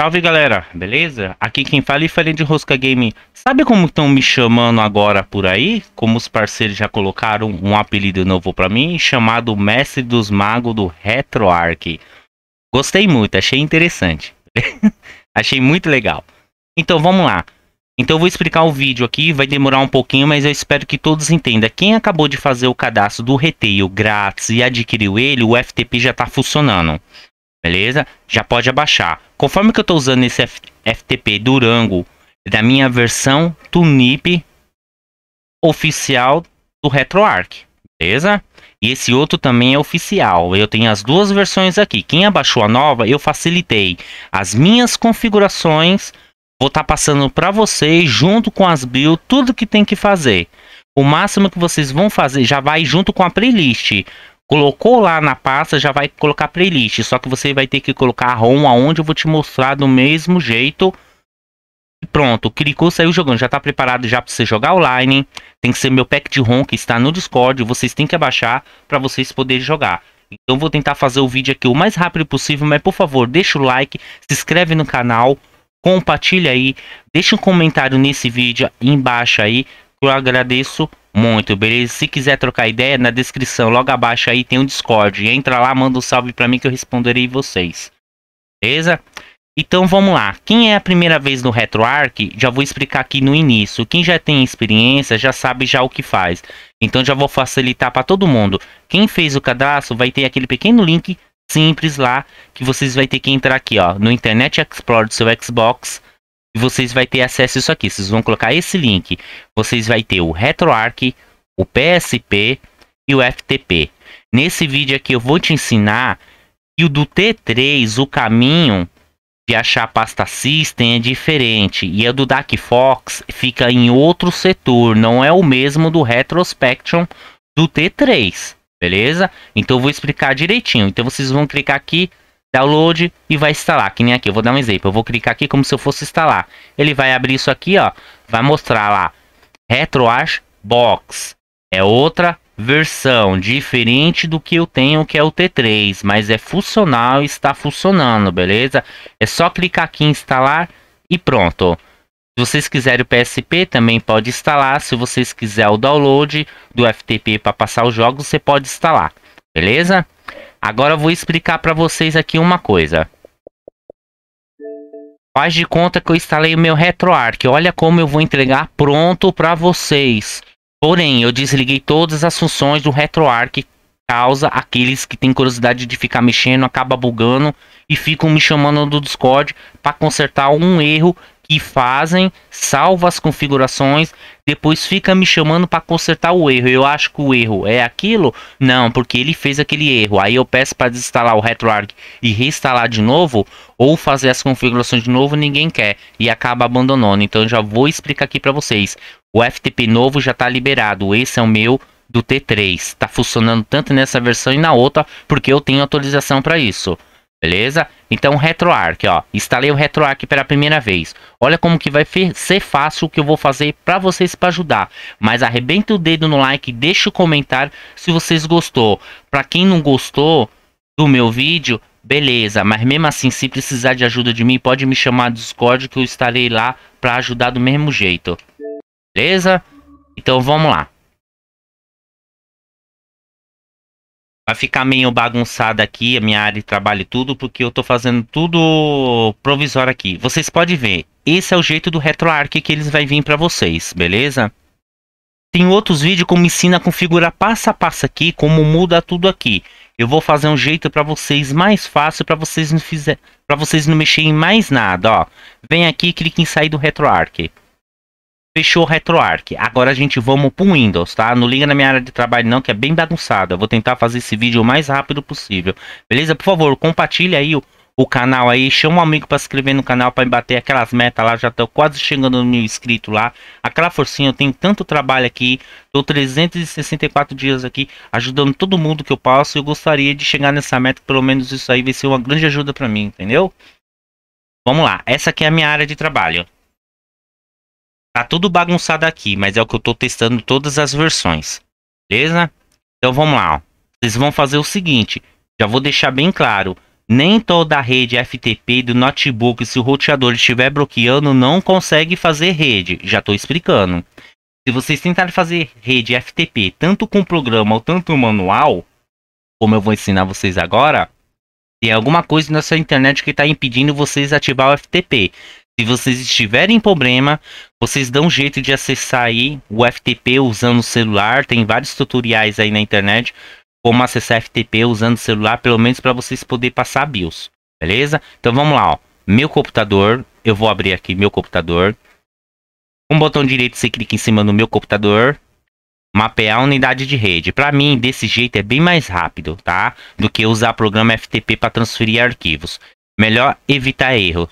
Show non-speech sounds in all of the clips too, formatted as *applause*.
Salve galera, beleza? Aqui quem fala é Farinha de Rosca Game. Sabe como estão me chamando agora por aí? Como os parceiros já colocaram um apelido novo para mim, chamado Mestre dos Magos do RetroArch. Gostei muito, achei interessante. *laughs* achei muito legal. Então vamos lá. Então eu vou explicar o vídeo aqui, vai demorar um pouquinho, mas eu espero que todos entendam. Quem acabou de fazer o cadastro do retail grátis e adquiriu ele, o FTP já está funcionando beleza? Já pode abaixar. Conforme que eu estou usando esse F FTP Durango é da minha versão Tunip oficial do RetroArch, beleza? E esse outro também é oficial. Eu tenho as duas versões aqui. Quem abaixou a nova, eu facilitei as minhas configurações. Vou estar tá passando para vocês junto com as builds, tudo que tem que fazer. O máximo que vocês vão fazer já vai junto com a playlist. Colocou lá na pasta, já vai colocar playlist. Só que você vai ter que colocar a ROM aonde eu vou te mostrar do mesmo jeito. E pronto, clicou, saiu jogando. Já está preparado já para você jogar online. Tem que ser meu pack de ROM que está no Discord. Vocês têm que abaixar para vocês poderem jogar. Então vou tentar fazer o vídeo aqui o mais rápido possível, mas por favor, deixa o like, se inscreve no canal, compartilha aí, deixa um comentário nesse vídeo embaixo aí, eu agradeço muito, beleza? Se quiser trocar ideia, na descrição, logo abaixo aí tem um Discord. Entra lá, manda um salve pra mim que eu responderei vocês. Beleza? Então vamos lá. Quem é a primeira vez no RetroArch, já vou explicar aqui no início. Quem já tem experiência já sabe já o que faz. Então já vou facilitar para todo mundo. Quem fez o cadastro vai ter aquele pequeno link simples lá que vocês vão ter que entrar aqui, ó, no Internet Explorer do seu Xbox e vocês vai ter acesso a isso aqui. Vocês vão colocar esse link. Vocês vai ter o RetroArch, o PSP e o FTP. Nesse vídeo aqui eu vou te ensinar que o do T3, o caminho de achar a pasta System é diferente. E a é do Fox fica em outro setor, não é o mesmo do Retrospection do T3, beleza? Então eu vou explicar direitinho. Então vocês vão clicar aqui download e vai instalar, que nem aqui, eu vou dar um exemplo, eu vou clicar aqui como se eu fosse instalar, ele vai abrir isso aqui, ó, vai mostrar lá, RetroArch Box, é outra versão, diferente do que eu tenho que é o T3, mas é funcional e está funcionando, beleza? É só clicar aqui em instalar e pronto. Se vocês quiserem o PSP, também pode instalar. Se vocês quiserem o download do FTP para passar os jogos, você pode instalar, beleza? Agora eu vou explicar para vocês aqui uma coisa. Faz de conta que eu instalei o meu RetroArch. Olha como eu vou entregar pronto para vocês. Porém, eu desliguei todas as funções do RetroArch. Causa aqueles que têm curiosidade de ficar mexendo, acaba bugando e ficam me chamando do Discord para consertar um erro que fazem, salva as configurações, depois fica me chamando para consertar o erro. Eu acho que o erro é aquilo? Não, porque ele fez aquele erro. Aí eu peço para desinstalar o RetroArch e reinstalar de novo, ou fazer as configurações de novo, ninguém quer e acaba abandonando. Então já vou explicar aqui para vocês. O FTP novo já está liberado. Esse é o meu do T3. Está funcionando tanto nessa versão e na outra, porque eu tenho atualização para isso. Beleza? Então RetroArch, ó, instalei o RetroArch pela primeira vez. Olha como que vai ser fácil o que eu vou fazer para vocês para ajudar. Mas arrebenta o dedo no like, deixa o comentário se vocês gostou. Para quem não gostou do meu vídeo, beleza, mas mesmo assim se precisar de ajuda de mim, pode me chamar no Discord que eu estarei lá para ajudar do mesmo jeito. Beleza? Então vamos lá. vai ficar meio bagunçado aqui a minha área de trabalho e tudo, porque eu tô fazendo tudo provisório aqui. Vocês podem ver, esse é o jeito do RetroArch que eles vai vir para vocês, beleza? Tem outros vídeos como ensina a configurar passo a passo aqui, como muda tudo aqui. Eu vou fazer um jeito para vocês mais fácil, para vocês não fizer, para vocês não mexerem em mais nada, ó. Vem aqui, clique em sair do RetroArch. Fechou o RetroArch. Agora a gente vamos pro Windows, tá? Não liga na minha área de trabalho não, que é bem bagunçada. Eu vou tentar fazer esse vídeo o mais rápido possível. Beleza? Por favor, compartilha aí o, o canal aí. Chama um amigo para se inscrever no canal para bater aquelas metas lá. Já estou quase chegando no mil inscrito lá. Aquela forcinha, eu tenho tanto trabalho aqui. Tô 364 dias aqui ajudando todo mundo que eu posso. Eu gostaria de chegar nessa meta, pelo menos isso aí vai ser uma grande ajuda para mim, entendeu? Vamos lá, essa aqui é a minha área de trabalho. Tá tudo bagunçado aqui, mas é o que eu tô testando todas as versões. Beleza? Então vamos lá, ó. Vocês vão fazer o seguinte, já vou deixar bem claro. Nem toda a rede FTP do notebook, se o roteador estiver bloqueando, não consegue fazer rede. Já estou explicando. Se vocês tentarem fazer rede FTP tanto com programa ou tanto manual, como eu vou ensinar vocês agora, tem alguma coisa nessa internet que está impedindo vocês ativar o FTP. Se vocês estiverem em problema, vocês dão um jeito de acessar aí o FTP usando o celular. Tem vários tutoriais aí na internet como acessar FTP usando o celular, pelo menos para vocês poderem passar BIOS. Beleza? Então vamos lá, ó. Meu computador, eu vou abrir aqui meu computador. Com o botão direito você clica em cima do meu computador, mapear a unidade de rede. Para mim, desse jeito é bem mais rápido, tá? Do que usar programa FTP para transferir arquivos. Melhor evitar erro.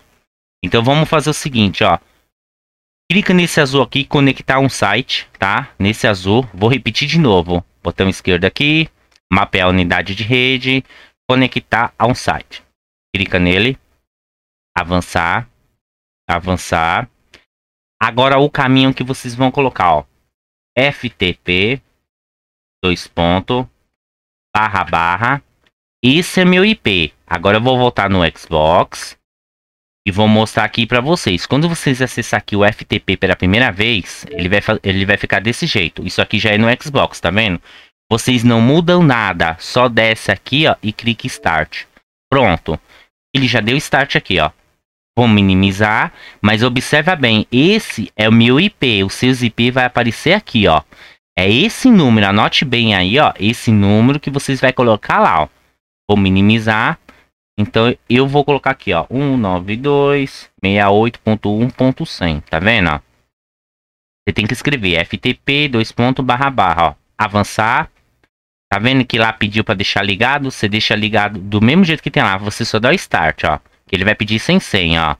Então vamos fazer o seguinte, ó. Clica nesse azul aqui, conectar um site, tá? Nesse azul, vou repetir de novo. Botão esquerdo aqui, mapear a unidade de rede, conectar a um site. Clica nele, avançar, avançar. Agora o caminho que vocês vão colocar, ó. FTP, dois pontos, barra, barra. Esse é meu IP. Agora eu vou voltar no Xbox e vou mostrar aqui para vocês. Quando vocês acessar aqui o FTP pela primeira vez, ele vai, ele vai ficar desse jeito. Isso aqui já é no Xbox, tá vendo? Vocês não mudam nada, só desce aqui ó, e clique Start. Pronto, ele já deu Start aqui, ó. Vou minimizar, mas observa bem, esse é o meu IP, o seu IP vai aparecer aqui, ó. É esse número, anote bem aí, ó, esse número que vocês vai colocar lá, ó. Vou minimizar, então eu vou colocar aqui, ó, 192.68.1.100, tá vendo, ó? Você tem que escrever FTP, 2. barra, barra, ó, avançar. Tá vendo que lá pediu para deixar ligado? Você deixa ligado do mesmo jeito que tem lá, você só dá o start, ó. Que ele vai pedir sem senha, ó.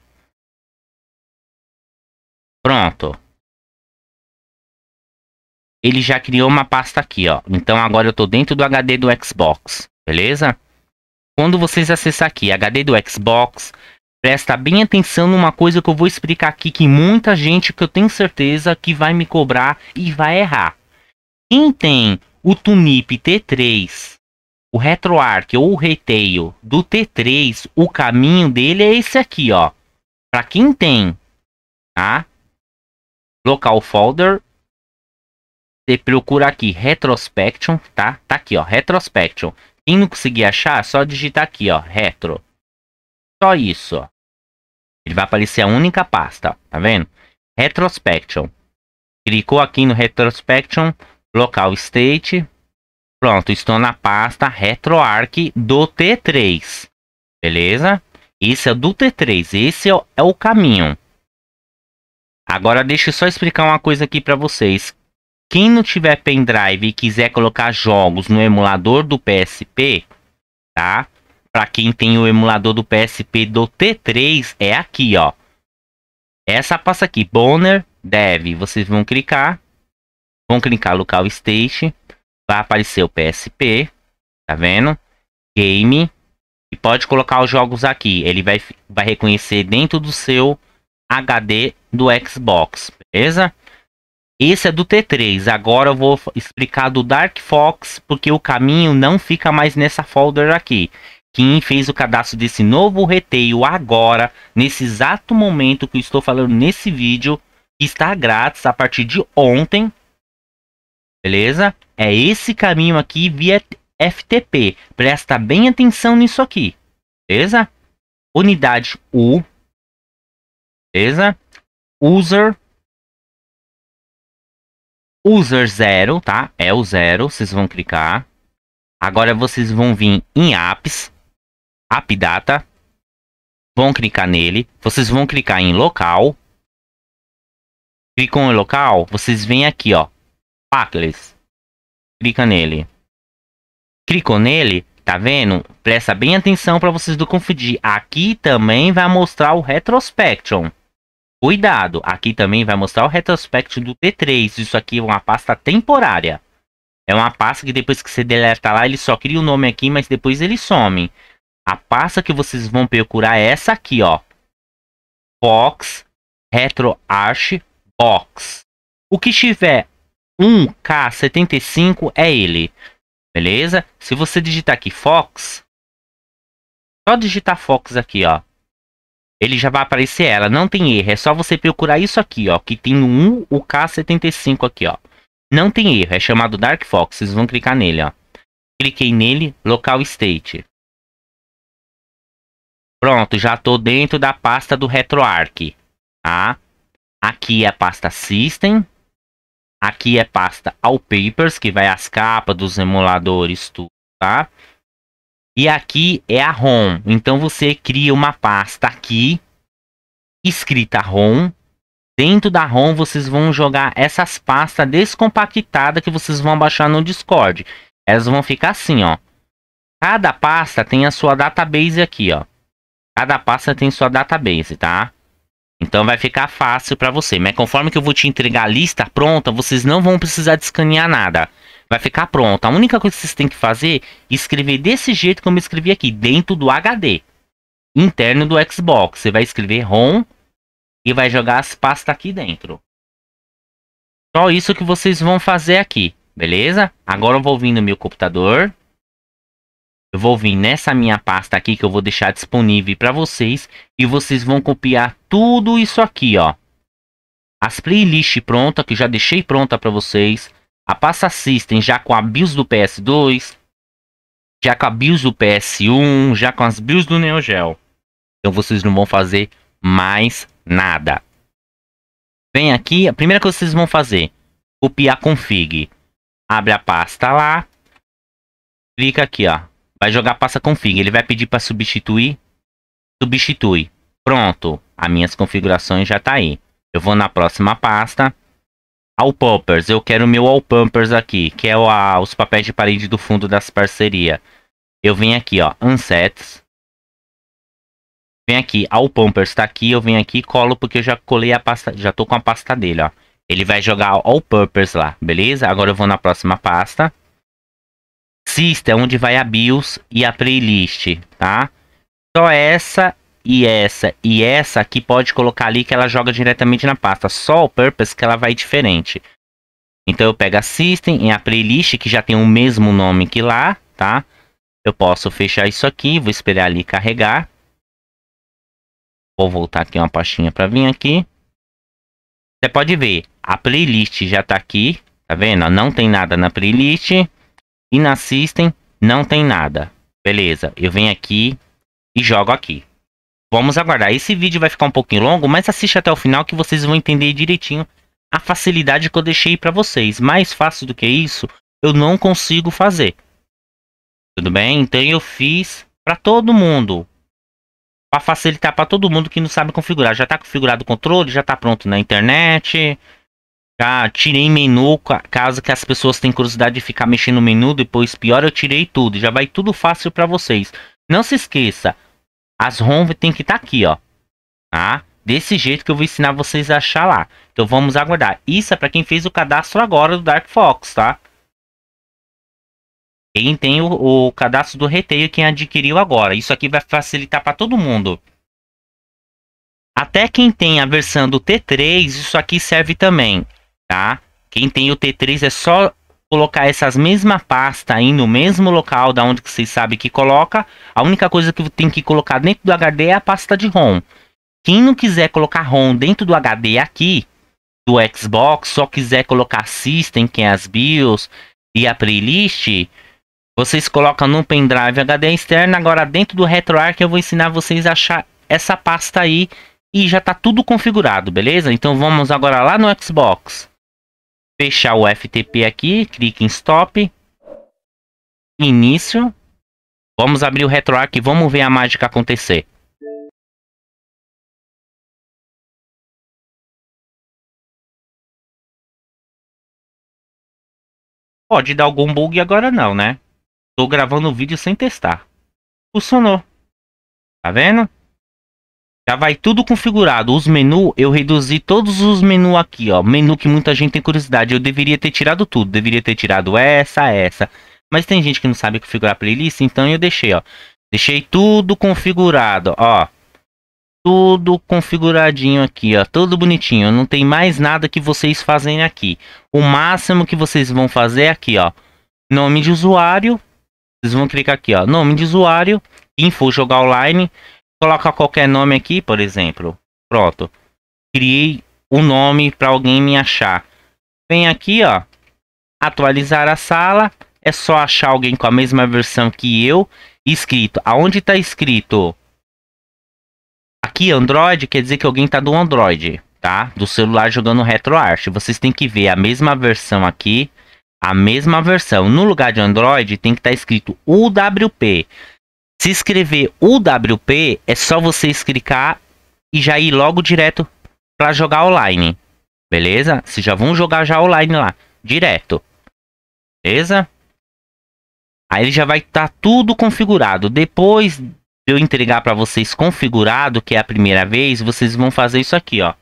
Pronto. Ele já criou uma pasta aqui, ó. Então agora eu tô dentro do HD do Xbox, beleza? Quando vocês acessar aqui HD do Xbox, presta bem atenção numa coisa que eu vou explicar aqui que muita gente que eu tenho certeza que vai me cobrar e vai errar. Quem tem o Tunip T3, o RetroArch ou o Retail do T3, o caminho dele é esse aqui, ó. Para quem tem, tá? Local folder, você procura aqui Retrospection, tá? Tá aqui, ó, Retrospection. Quem não conseguir achar, só digitar aqui, ó, retro. Só isso, ó. Ele vai aparecer a única pasta, tá vendo? Retrospection. Clicou aqui no Retrospection, local state. Pronto, estou na pasta RetroArch do T3. Beleza? Esse é do T3, esse é, é o caminho. Agora deixa eu só explicar uma coisa aqui para vocês. Quem não tiver pendrive e quiser colocar jogos no emulador do PSP, tá? Para quem tem o emulador do PSP do T3, é aqui, ó. Essa pasta aqui, Boner Dev. Vocês vão clicar. Vão clicar local stage, Vai aparecer o PSP. Tá vendo? Game. E pode colocar os jogos aqui. Ele vai, vai reconhecer dentro do seu HD do Xbox. Beleza? Esse é do T3. Agora eu vou explicar do Dark Fox, porque o caminho não fica mais nessa folder aqui. Quem fez o cadastro desse novo reteio agora, nesse exato momento que eu estou falando nesse vídeo, está grátis a partir de ontem. Beleza? É esse caminho aqui via FTP. Presta bem atenção nisso aqui. Beleza? Unidade U. Beleza? User user 0, tá? É o 0, vocês vão clicar. Agora vocês vão vir em apps, app data, vão clicar nele, vocês vão clicar em local. Clicam em local, vocês vêm aqui, ó, Packless. Clica nele. Clicou nele, tá vendo? Presta bem atenção para vocês não confundir. Aqui também vai mostrar o retrospection. Cuidado, aqui também vai mostrar o retrospecto do T3. Isso aqui é uma pasta temporária. É uma pasta que depois que você deleta lá, ele só cria o um nome aqui, mas depois ele some. A pasta que vocês vão procurar é essa aqui, ó. Fox RetroArch Box. O que tiver 1K75 é ele. Beleza? Se você digitar aqui Fox, só digitar Fox aqui, ó ele já vai aparecer ela. Não tem erro, é só você procurar isso aqui, ó, que tem um UK75 aqui, ó. Não tem erro, é chamado Dark Fox, vocês vão clicar nele, ó. Cliquei nele, local state. Pronto, já tô dentro da pasta do RetroArch, tá? Aqui é a pasta System. Aqui é pasta All Papers, que vai as capas dos emuladores, tudo, tá? E aqui é a ROM. Então você cria uma pasta aqui, escrita ROM. Dentro da ROM vocês vão jogar essas pastas descompactadas que vocês vão baixar no Discord. Elas vão ficar assim, ó. Cada pasta tem a sua database aqui, ó. Cada pasta tem sua database, tá? Então vai ficar fácil para você. Mas conforme que eu vou te entregar a lista pronta, vocês não vão precisar de escanear nada vai ficar pronto. A única coisa que vocês têm que fazer é escrever desse jeito como eu escrevi aqui, dentro do HD interno do Xbox. Você vai escrever ROM e vai jogar as pastas aqui dentro. Só isso que vocês vão fazer aqui, beleza? Agora eu vou vir no meu computador. Eu vou vir nessa minha pasta aqui que eu vou deixar disponível para vocês. E vocês vão copiar tudo isso aqui, ó. As playlists prontas, que já deixei pronta para vocês. A pasta System já com a BIOS do PS2, já com a BIOS do PS1, já com as BIOS do Neo Geo. Então vocês não vão fazer mais nada. Vem aqui, a primeira coisa que vocês vão fazer, copiar config. Abre a pasta lá, clica aqui, ó. Vai jogar a pasta config, ele vai pedir para substituir. Substitui. Pronto, as minhas configurações já tá aí. Eu vou na próxima pasta. Pumpers, eu quero meu Pumpers aqui, que é a, os papéis de parede do fundo das parceria. Eu venho aqui, ó, Unsets. Vem aqui, Pumpers tá aqui, eu venho aqui e colo porque eu já colei a pasta, já tô com a pasta dele, ó. Ele vai jogar All Pumpers lá, beleza? Agora eu vou na próxima pasta. System, onde vai a BIOS e a playlist, tá? Só essa e essa e essa aqui pode colocar ali que ela joga diretamente na pasta. Só o purpose que ela vai diferente. Então eu pego a system e a playlist que já tem o mesmo nome que lá, tá? Eu posso fechar isso aqui, vou esperar ali carregar. Vou voltar aqui uma pastinha para vir aqui. Você pode ver, a playlist já está aqui, tá vendo? Não tem nada na playlist e na system não tem nada. Beleza, eu venho aqui e jogo aqui. Vamos aguardar. Esse vídeo vai ficar um pouquinho longo, mas assiste até o final que vocês vão entender direitinho a facilidade que eu deixei para vocês. Mais fácil do que isso, eu não consigo fazer. Tudo bem? Então eu fiz para todo mundo. Para facilitar para todo mundo que não sabe configurar. Já está configurado o controle, já está pronto na internet. Já tirei menu, caso que as pessoas tenham curiosidade de ficar mexendo no menu, depois pior, eu tirei tudo. Já vai tudo fácil para vocês. Não se esqueça, as ROM tem que estar tá aqui, ó. Tá? Desse jeito que eu vou ensinar vocês a achar lá. Então vamos aguardar. Isso é para quem fez o cadastro agora do Dark Fox, tá? Quem tem o, o cadastro do reteio, quem adquiriu agora. Isso aqui vai facilitar para todo mundo. Até quem tem a versão do T3, isso aqui serve também, tá? Quem tem o T3 é só colocar essas mesma pasta aí no mesmo local da onde que vocês sabem que coloca. A única coisa que tem que colocar dentro do HD é a pasta de ROM. Quem não quiser colocar ROM dentro do HD aqui do Xbox, só quiser colocar System, que é as BIOS e a playlist, vocês colocam no pendrive HD externo. Agora dentro do RetroArch eu vou ensinar vocês a achar essa pasta aí e já está tudo configurado, beleza? Então vamos agora lá no Xbox fechar o FTP aqui, clique em Stop, Início, vamos abrir o RetroArch e vamos ver a mágica acontecer. Pode dar algum bug agora não, né? Tô gravando o vídeo sem testar. Funcionou. Tá vendo? Já vai tudo configurado. Os menus, eu reduzi todos os menus aqui, ó. Menu que muita gente tem curiosidade. Eu deveria ter tirado tudo. Deveria ter tirado essa, essa. Mas tem gente que não sabe configurar playlist, então eu deixei, ó. Deixei tudo configurado, ó. Tudo configuradinho aqui, ó. Tudo bonitinho. Não tem mais nada que vocês fazem aqui. O máximo que vocês vão fazer é aqui, ó. Nome de usuário. Vocês vão clicar aqui, ó. Nome de usuário. Info jogar online colocar qualquer nome aqui, por exemplo. Pronto. Criei o um nome para alguém me achar. Vem aqui, ó. Atualizar a sala. É só achar alguém com a mesma versão que eu. Escrito. Aonde está escrito? Aqui, Android, quer dizer que alguém está do Android, tá? Do celular jogando RetroArch. Vocês têm que ver a mesma versão aqui. A mesma versão. No lugar de Android, tem que estar tá escrito UWP. Se escrever UWP, é só vocês clicar e já ir logo direto para jogar online. Beleza? Vocês já vão jogar já online lá, direto. Beleza? Aí ele já vai estar tá tudo configurado. Depois de eu entregar para vocês configurado, que é a primeira vez, vocês vão fazer isso aqui, ó.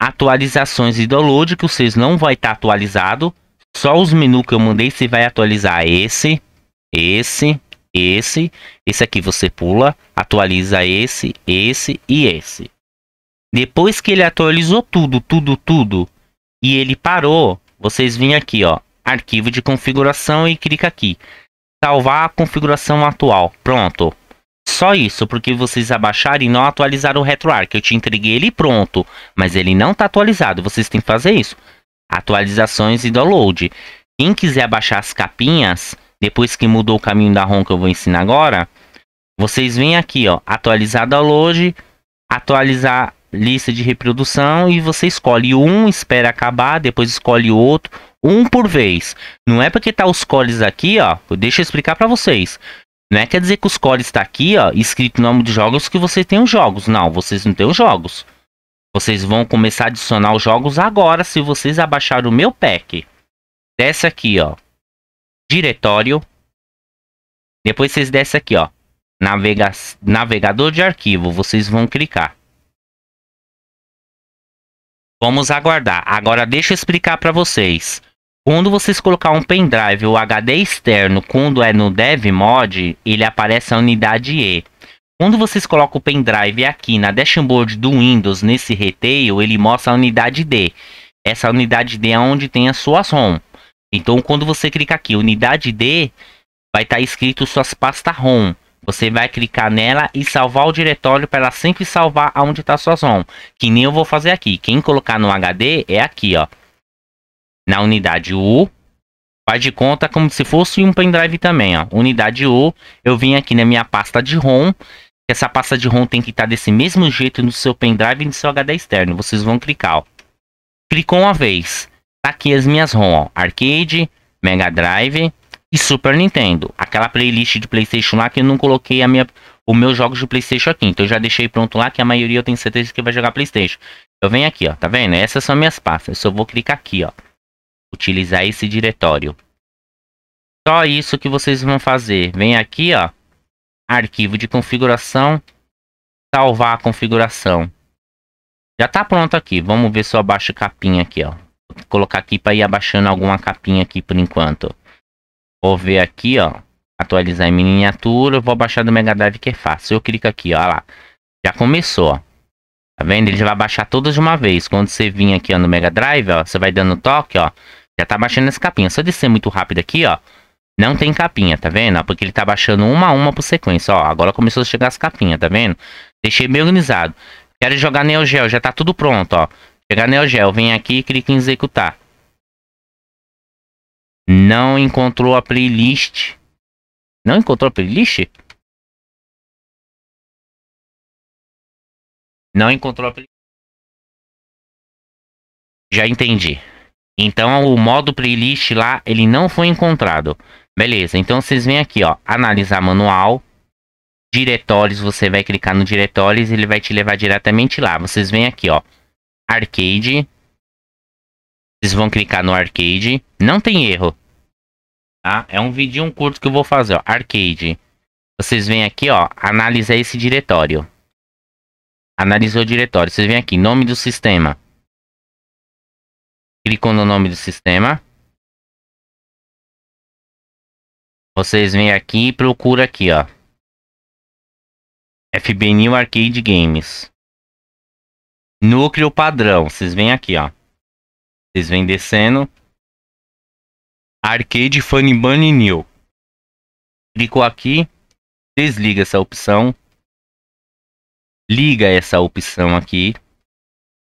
Atualizações e download, que vocês não vai estar tá atualizado. Só os menus que eu mandei, você vai atualizar esse, esse, esse, esse aqui você pula, atualiza esse, esse e esse. Depois que ele atualizou tudo, tudo, tudo, e ele parou, vocês vêm aqui, ó, arquivo de configuração e clica aqui. Salvar a configuração atual. Pronto. Só isso, porque vocês abaixaram e não atualizaram o RetroArch. Eu te entreguei ele pronto, mas ele não está atualizado. Vocês têm que fazer isso. Atualizações e download. Quem quiser baixar as capinhas, depois que mudou o caminho da ROM que eu vou ensinar agora, vocês vêm aqui, ó, atualizar download, atualizar lista de reprodução e você escolhe um, espera acabar, depois escolhe outro, um por vez. Não é porque tá os cores aqui, ó, deixa eu explicar para vocês. Não é quer dizer que os cores está aqui, ó, escrito nome de jogos que você tem os jogos. Não, vocês não têm os jogos. Vocês vão começar a adicionar os jogos agora se vocês abaixarem o meu pack. Desce aqui, ó diretório. Depois vocês descem aqui, ó. Navega navegador de arquivo. Vocês vão clicar. Vamos aguardar. Agora deixa eu explicar para vocês. Quando vocês colocar um pendrive ou HD externo, quando é no DevMod, ele aparece a unidade E. Quando vocês colocam o pendrive aqui na dashboard do Windows, nesse retail, ele mostra a unidade D. Essa unidade D é onde tem a sua ROM. Então, quando você clica aqui, unidade D, vai estar tá escrito suas pastas ROM. Você vai clicar nela e salvar o diretório para ela sempre salvar aonde está suas ROM. Que nem eu vou fazer aqui. Quem colocar no HD é aqui, ó. Na unidade U, faz de conta como se fosse um pendrive também, ó. Unidade U, eu vim aqui na minha pasta de ROM. Essa pasta de ROM tem que estar tá desse mesmo jeito no seu pendrive e no seu HD externo. Vocês vão clicar, ó. Clicou uma vez Tá aqui as minhas ROM, ó, Arcade, Mega Drive e Super Nintendo. Aquela playlist de PlayStation lá que eu não coloquei a minha, os meus jogos de PlayStation aqui. Então eu já deixei pronto lá que a maioria eu tenho certeza que vai jogar PlayStation. Eu venho aqui, ó, tá vendo? Essas são minhas pastas. Eu só vou clicar aqui, ó. Utilizar esse diretório. Só isso que vocês vão fazer. Vem aqui, ó. Arquivo de configuração. Salvar a configuração. Já tá pronto aqui. Vamos ver se eu abaixo a capinha aqui, ó colocar aqui para ir abaixando alguma capinha aqui por enquanto. Vou ver aqui, ó. Atualizar em miniatura. Vou baixar do Mega Drive que é fácil. Eu clico aqui, ó lá. Já começou, ó. Tá vendo? Ele já vai baixar todas de uma vez. Quando você vir aqui ó, no Mega Drive, ó, você vai dando toque, ó. Já tá baixando as capinhas. Se eu descer muito rápido aqui, ó. Não tem capinha, tá vendo? Porque ele tá baixando uma a uma por sequência, ó. Agora começou a chegar as capinhas, tá vendo? Deixei bem organizado. Quero jogar Neo Geo, já tá tudo pronto, ó. Pegar Neo Geo, vem aqui e clica em executar. Não encontrou a playlist. Não encontrou a playlist? Não encontrou a playlist. Já entendi. Então o modo playlist lá, ele não foi encontrado. Beleza, então vocês vêm aqui, ó, analisar manual, diretórios, você vai clicar no diretórios, e ele vai te levar diretamente lá. Vocês vêm aqui, ó, Arcade. Vocês vão clicar no arcade. Não tem erro. Tá? É um vídeo curto que eu vou fazer, ó. Arcade. Vocês vêm aqui, ó. Analisar esse diretório. Analisou o diretório. Vocês vêm aqui. Nome do sistema. Clicam no nome do sistema. Vocês vêm aqui e procura aqui, ó. FB New Arcade Games. Núcleo padrão. Vocês vêm aqui, ó. Vocês vêm descendo. Arcade Funny Bunny New. Clicou aqui. Desliga essa opção. Liga essa opção aqui.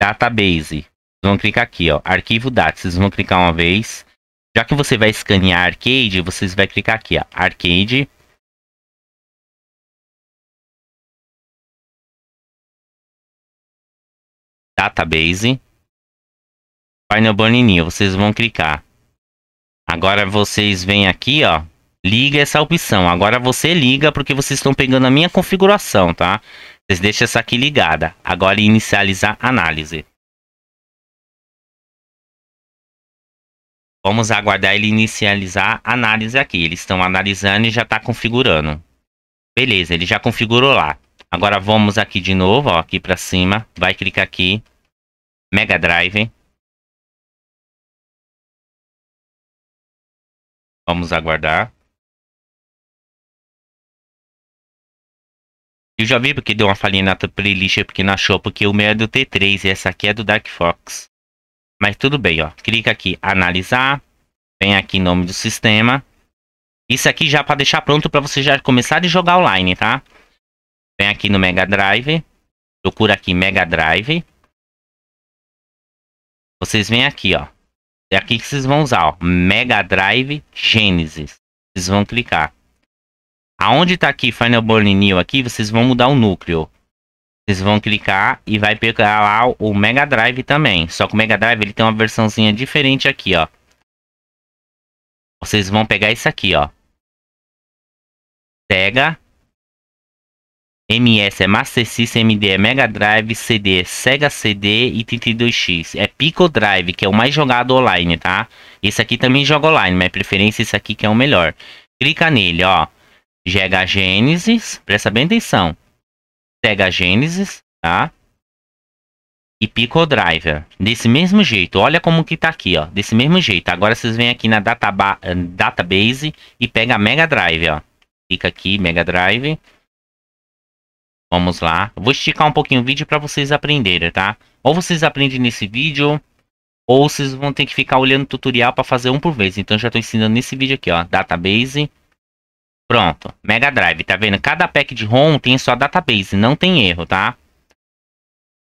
Database. Vocês vão clicar aqui, ó. Arquivo data. Vocês vão clicar uma vez. Já que você vai escanear arcade, vocês vão clicar aqui, ó. Arcade. Database, Final Burn vocês vão clicar. Agora vocês vêm aqui, ó, liga essa opção. Agora você liga porque vocês estão pegando a minha configuração, tá? Vocês deixam essa aqui ligada. Agora inicializar análise. Vamos aguardar ele inicializar a análise aqui. Eles estão analisando e já está configurando. Beleza, ele já configurou lá. Agora vamos aqui de novo, ó, aqui para cima. Vai clicar aqui. Mega Drive. Vamos aguardar. Eu já vi porque deu uma falhinha na playlist porque não achou, porque o meu é do T3 e essa aqui é do Dark Fox. Mas tudo bem, ó. Clica aqui, analisar. Vem aqui nome do sistema. Isso aqui já para deixar pronto para você já começar a jogar online, tá? Vem aqui no Mega Drive. Procura aqui Mega Drive. Vocês vêm aqui, ó. É aqui que vocês vão usar, ó. Mega Drive Genesis. Vocês vão clicar. Aonde tá aqui Final Burning New aqui, vocês vão mudar o núcleo. Vocês vão clicar e vai pegar lá o Mega Drive também. Só que o Mega Drive ele tem uma versãozinha diferente aqui, ó. Vocês vão pegar isso aqui, ó. Sega MS é Master System, MD é Mega Drive, CD é Sega CD e 32X. É Pico Drive, que é o mais jogado online, tá? Esse aqui também joga online, mas preferência esse aqui que é o melhor. Clica nele, ó. GH Genesis, presta bem atenção. Sega Genesis, tá? E Pico Driver. Desse mesmo jeito, olha como que tá aqui, ó. Desse mesmo jeito. Agora vocês vêm aqui na eh, database e pega Mega Drive, ó. Clica aqui, Mega Drive Vamos lá. Eu vou esticar um pouquinho o vídeo para vocês aprenderem, tá? Ou vocês aprendem nesse vídeo, ou vocês vão ter que ficar olhando tutorial para fazer um por vez. Então já estou ensinando nesse vídeo aqui, ó, database. Pronto, Mega Drive, tá vendo? Cada pack de ROM tem sua database, não tem erro, tá?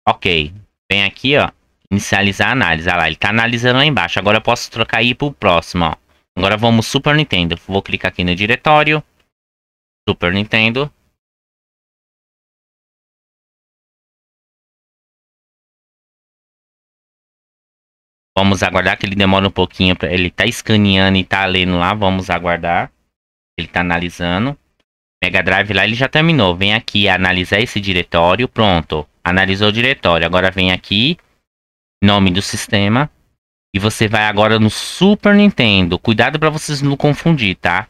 Ok, vem aqui, ó, inicializar a análise. Olha ah lá, ele está analisando lá embaixo. Agora eu posso trocar aí para o próximo, ó. Agora vamos Super Nintendo. Vou clicar aqui no diretório. Super Nintendo. Vamos aguardar que ele demora um pouquinho. Pra... Ele tá escaneando e tá lendo lá. Vamos aguardar. Ele tá analisando. Mega Drive lá ele já terminou. Vem aqui analisar esse diretório. Pronto. Analisou o diretório. Agora vem aqui. Nome do sistema. E você vai agora no Super Nintendo. Cuidado para vocês não confundir, tá?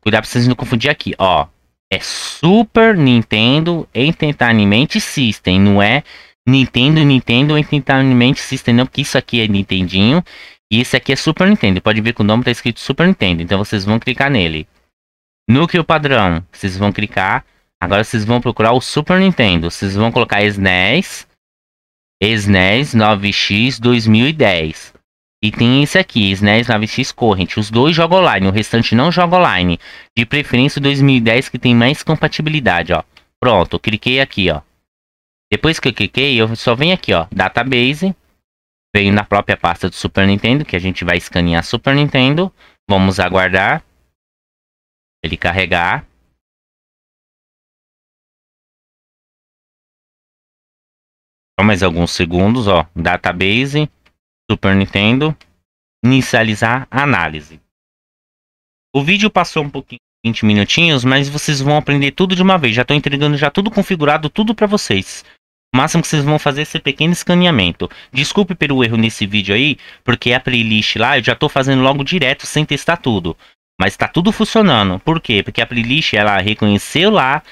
Cuidado pra vocês não confundir aqui, ó. É Super Nintendo Entertainment System, não é Nintendo, Nintendo Entertainment System, não, porque isso aqui é Nintendinho e isso aqui é Super Nintendo. Pode ver que o nome tá escrito Super Nintendo, então vocês vão clicar nele. Núcleo padrão, vocês vão clicar. Agora vocês vão procurar o Super Nintendo. Vocês vão colocar SNES, SNES 9X 2010. E tem esse aqui, SNES 9X corrente. Os dois jogam online, o restante não joga online. De preferência o 2010 que tem mais compatibilidade, ó. Pronto, cliquei aqui, ó. Depois que eu cliquei, eu só venho aqui, ó, Database. Venho na própria pasta do Super Nintendo, que a gente vai escanear Super Nintendo. Vamos aguardar. Ele carregar. Só mais alguns segundos, ó. Database, Super Nintendo, inicializar análise. O vídeo passou um pouquinho, 20 minutinhos, mas vocês vão aprender tudo de uma vez. Já estou entregando já tudo configurado, tudo para vocês. O máximo que vocês vão fazer é esse pequeno escaneamento. Desculpe pelo erro nesse vídeo aí, porque a playlist lá eu já estou fazendo logo direto sem testar tudo. Mas está tudo funcionando. Por quê? Porque a playlist ela reconheceu lá,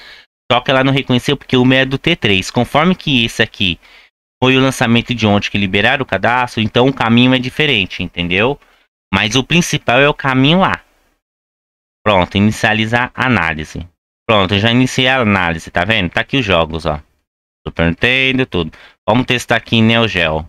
só que ela não reconheceu porque o meio é do T3. Conforme que esse aqui foi o lançamento de ontem que liberaram o cadastro, então o caminho é diferente, entendeu? Mas o principal é o caminho lá. Pronto, inicializar análise. Pronto, já iniciei a análise, tá vendo? Tá aqui os jogos, ó. Super de tudo. Vamos testar aqui em Neo Geo.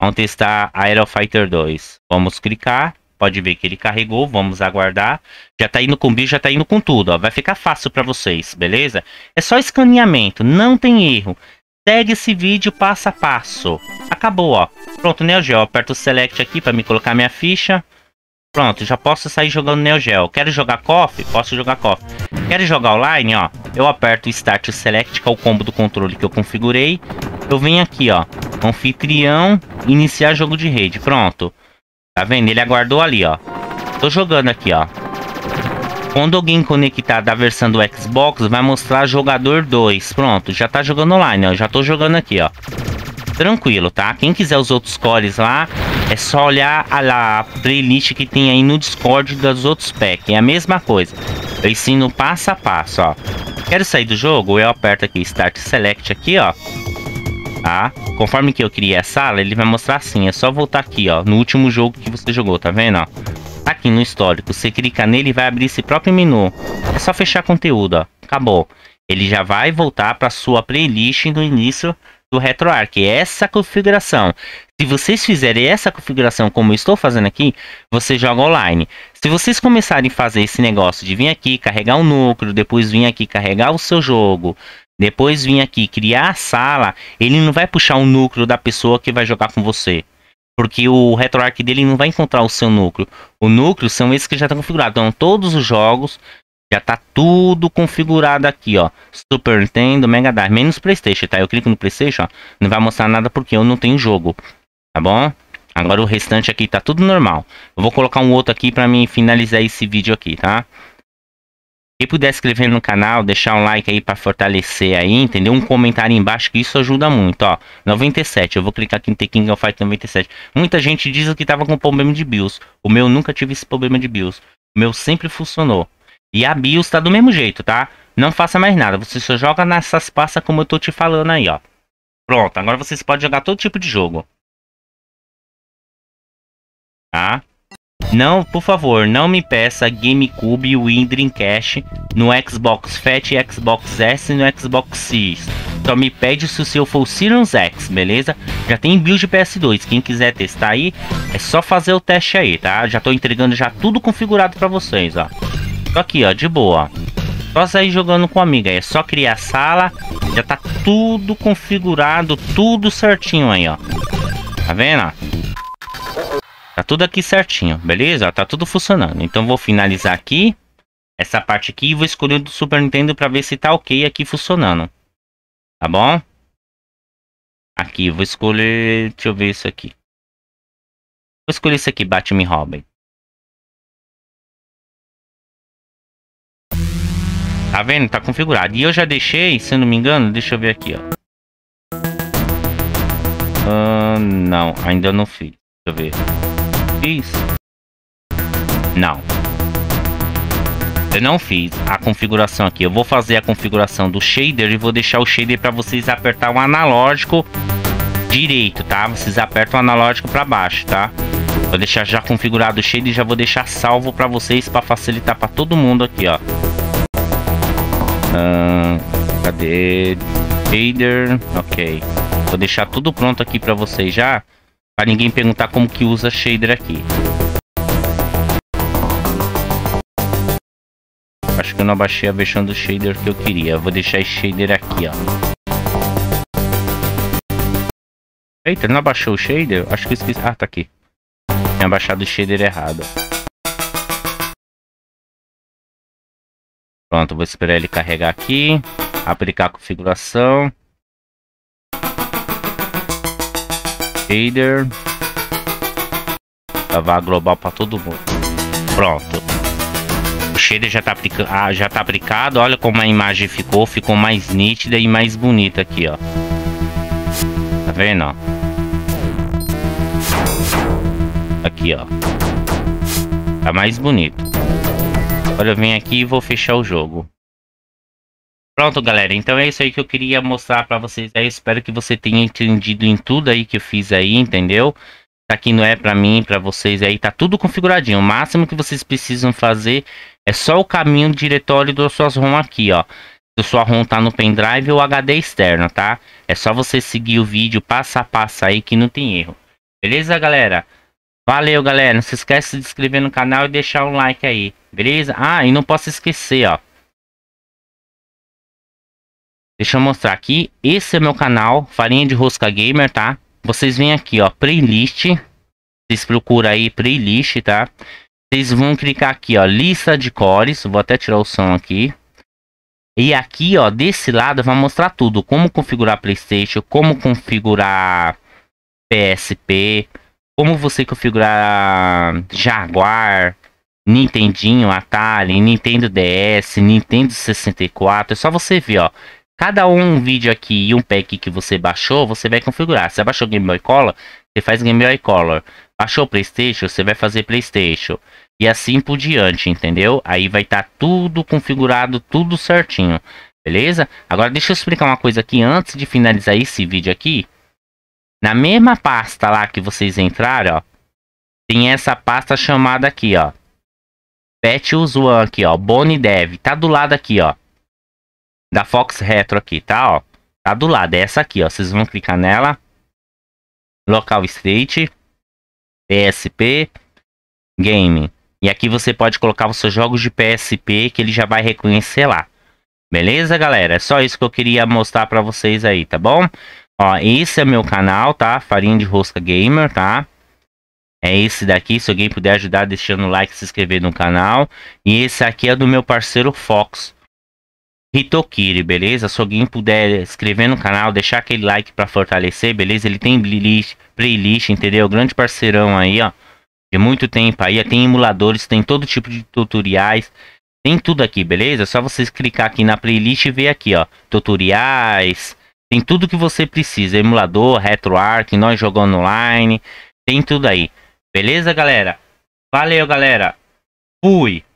Vamos testar Fighter 2. Vamos clicar. Pode ver que ele carregou. Vamos aguardar. Já tá indo com bicho, já tá indo com tudo. Ó. Vai ficar fácil para vocês, beleza? É só escaneamento. Não tem erro. Segue esse vídeo passo a passo. Acabou, ó. Pronto, Neo Geo. Aperto o Select aqui para me colocar minha ficha. Pronto, já posso sair jogando Neo Geo. Quero jogar Coffee? Posso jogar Coffee. Quero jogar online, ó. Eu aperto o Start Select, que é o combo do controle que eu configurei. Eu venho aqui, ó. Anfitrião, iniciar jogo de rede. Pronto. Tá vendo? Ele aguardou ali, ó. Tô jogando aqui, ó. Quando alguém conectar da versão do Xbox, vai mostrar jogador 2. Pronto, já tá jogando online, ó. Já tô jogando aqui, ó. Tranquilo, tá? Quem quiser os outros cores lá, é só olhar a, a playlist que tem aí no Discord dos outros packs. É a mesma coisa. Eu ensino passo a passo, ó. Quero sair do jogo? Eu aperto aqui Start Select aqui, ó. Tá? Conforme que eu criei a sala, ele vai mostrar assim. É só voltar aqui, ó. No último jogo que você jogou, tá vendo, ó? Tá aqui no histórico. Você clica nele e vai abrir esse próprio menu. É só fechar conteúdo, ó. Acabou. Ele já vai voltar para sua playlist no início do RetroArch, essa configuração. Se vocês fizerem essa configuração como eu estou fazendo aqui, você joga online. Se vocês começarem a fazer esse negócio de vir aqui, carregar o um núcleo, depois vir aqui carregar o seu jogo, depois vir aqui criar a sala, ele não vai puxar o um núcleo da pessoa que vai jogar com você. Porque o RetroArch dele não vai encontrar o seu núcleo. O núcleo são esses que já estão configurados. Então todos os jogos já tá tudo configurado aqui, ó. Super Nintendo, Mega Drive, menos Playstation, tá? Eu clico no Playstation, ó, não vai mostrar nada porque eu não tenho jogo, tá bom? Agora o restante aqui tá tudo normal. Eu vou colocar um outro aqui pra mim finalizar esse vídeo aqui, tá? Quem puder inscrever no canal, deixar um like aí para fortalecer aí, entendeu? Um comentário embaixo que isso ajuda muito, ó. 97, eu vou clicar aqui em The King of Fight 97. Muita gente diz que tava com problema de BIOS. O meu nunca tive esse problema de BIOS. O meu sempre funcionou. E a BIOS tá do mesmo jeito, tá? Não faça mais nada, você só joga nessas pastas como eu tô te falando aí, ó. Pronto, agora vocês podem jogar todo tipo de jogo. Tá? Não, por favor, não me peça GameCube, Wii, Dreamcast no Xbox Fat, Xbox S e no Xbox Series. Só me pede se o seu for o Series X, beleza? Já tem build PS2, quem quiser testar aí, é só fazer o teste aí, tá? Já tô entregando já tudo configurado para vocês, ó aqui, ó, de boa, ó. Só sair jogando com a amiga É só criar a sala. Já tá tudo configurado, tudo certinho aí, ó. Tá vendo, Tá tudo aqui certinho, beleza? tá tudo funcionando. Então vou finalizar aqui. Essa parte aqui e vou escolher o do Super Nintendo pra ver se tá ok aqui funcionando. Tá bom? Aqui, vou escolher... Deixa eu ver isso aqui. Vou escolher isso aqui, Batman Robin. Tá vendo? Tá configurado. E eu já deixei, se não me engano, deixa eu ver aqui, ó. Uh, não, ainda não fiz. Deixa eu ver. Fiz? Não. Eu não fiz a configuração aqui. Eu vou fazer a configuração do shader e vou deixar o shader para vocês apertar o analógico direito, tá? Vocês apertam o analógico para baixo, tá? Vou deixar já configurado o shader e já vou deixar salvo para vocês para facilitar para todo mundo aqui, ó. Ah, cadê? Shader. Ok. Vou deixar tudo pronto aqui para vocês já. Para ninguém perguntar como que usa shader aqui. Acho que eu não abaixei a versão do shader que eu queria. Vou deixar esse shader aqui, ó. Eita, não abaixou o shader? Acho que eu esqueci. Ah, tá aqui. Tinha abaixado o shader errado. Pronto, vou esperar ele carregar aqui, aplicar a configuração. shader, Lavar global para todo mundo. Pronto. O shader já está ah, já tá aplicado. Olha como a imagem ficou. Ficou mais nítida e mais bonita aqui, ó. Tá vendo, ó? Aqui, ó. Tá mais bonito. Agora eu venho aqui e vou fechar o jogo. Pronto, galera. Então é isso aí que eu queria mostrar para vocês. Aí espero que você tenha entendido em tudo aí que eu fiz aí, entendeu? Tá aqui não é para mim, para vocês aí. Tá tudo configuradinho. O máximo que vocês precisam fazer é só o caminho diretório das suas ROM aqui, ó. Se sua ROM tá no pendrive ou HD externo, tá? É só você seguir o vídeo passo a passo aí que não tem erro. Beleza, galera? Valeu, galera. Não se esquece de se inscrever no canal e deixar um like aí. Beleza? Ah, e não posso esquecer, ó. Deixa eu mostrar aqui. Esse é meu canal, Farinha de Rosca Gamer, tá? Vocês vêm aqui, ó, playlist. Vocês procuram aí playlist, tá? Vocês vão clicar aqui, ó, lista de cores. Vou até tirar o som aqui. E aqui, ó, desse lado vai mostrar tudo. Como configurar Playstation, como configurar PSP, como você configurar Jaguar, Nintendinho, Atari, Nintendo DS, Nintendo 64. É só você ver, ó. Cada um vídeo aqui e um pack que você baixou, você vai configurar. Se baixou Game Boy Color, você faz Game Boy Color. Baixou PlayStation, você vai fazer PlayStation. E assim por diante, entendeu? Aí vai estar tá tudo configurado, tudo certinho. Beleza? Agora deixa eu explicar uma coisa aqui antes de finalizar esse vídeo aqui. Na mesma pasta lá que vocês entraram, ó, tem essa pasta chamada aqui, ó Petius One aqui, ó. Bonnie Dev. Tá do lado aqui, ó. Da Fox Retro aqui, tá, ó. Tá do lado. É essa aqui, ó. Vocês vão clicar nela. Local Street. PSP. Game. E aqui você pode colocar os seus jogos de PSP que ele já vai reconhecer lá. Beleza, galera? É só isso que eu queria mostrar pra vocês aí, tá bom? Ó, esse é meu canal, tá? Farinha de Rosca Gamer, tá? é esse daqui. Se alguém puder ajudar deixando o like, se inscrever no canal. E esse aqui é do meu parceiro Fox. Hitokiri, beleza? Se alguém puder inscrever no canal, deixar aquele like para fortalecer, beleza? Ele tem playlist, playlist, entendeu? Grande parceirão aí, ó. De muito tempo aí, tem emuladores, tem todo tipo de tutoriais. Tem tudo aqui, beleza? É só vocês clicar aqui na playlist e ver aqui, ó. Tutoriais, tem tudo que você precisa. Emulador, RetroArch, nós jogando online, tem tudo aí. Beleza, galera? Valeu, galera. Fui.